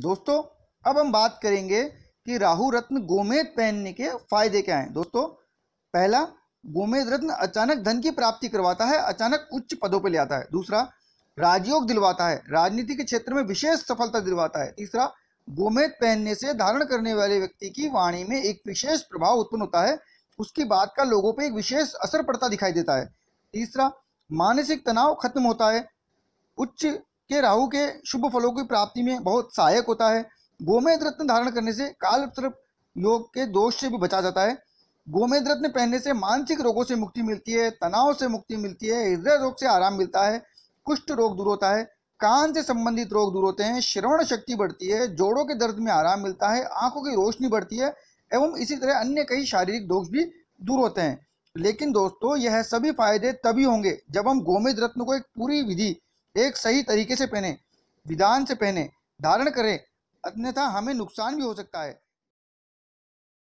दोस्तों अब हम बात करेंगे कि राहु रत्न गोमेद पहनने के फायदे क्या हैं दोस्तों पहला गोमेद रत्न अचानक धन की प्राप्ति करवाता है अचानक उच्च पदों पर ले आता है दूसरा राजयोग दिलवाता है राजनीति के क्षेत्र में विशेष सफलता दिलवाता है तीसरा गोमेद पहनने से धारण करने वाले व्यक्ति की वाणी में एक विशेष प्रभाव उत्पन्न होता है उसकी बात का लोगों पर एक विशेष असर पड़ता दिखाई देता है तीसरा मानसिक तनाव खत्म होता है उच्च के राहु के शुभ फलों की प्राप्ति में बहुत सहायक होता है गोमेद रत्न धारण करने से काल योग के दोष से भी बचा जाता है गोमेद रत्न पहनने से मानसिक रोगों से मुक्ति मिलती है तनाव से मुक्ति मिलती है हृदय रोग से आराम मिलता है कुष्ठ रोग दूर होता है कान से संबंधित रोग दूर होते हैं श्रवण शक्ति बढ़ती है जोड़ों के दर्द में आराम मिलता है आंखों की रोशनी बढ़ती है एवं इसी तरह अन्य कई शारीरिक दोष भी दूर होते हैं लेकिन दोस्तों यह सभी फायदे तभी होंगे जब हम गोमेद रत्न को एक पूरी विधि एक सही तरीके से पहने विधान से पहने धारण करें अन्यथा हमें नुकसान भी हो सकता है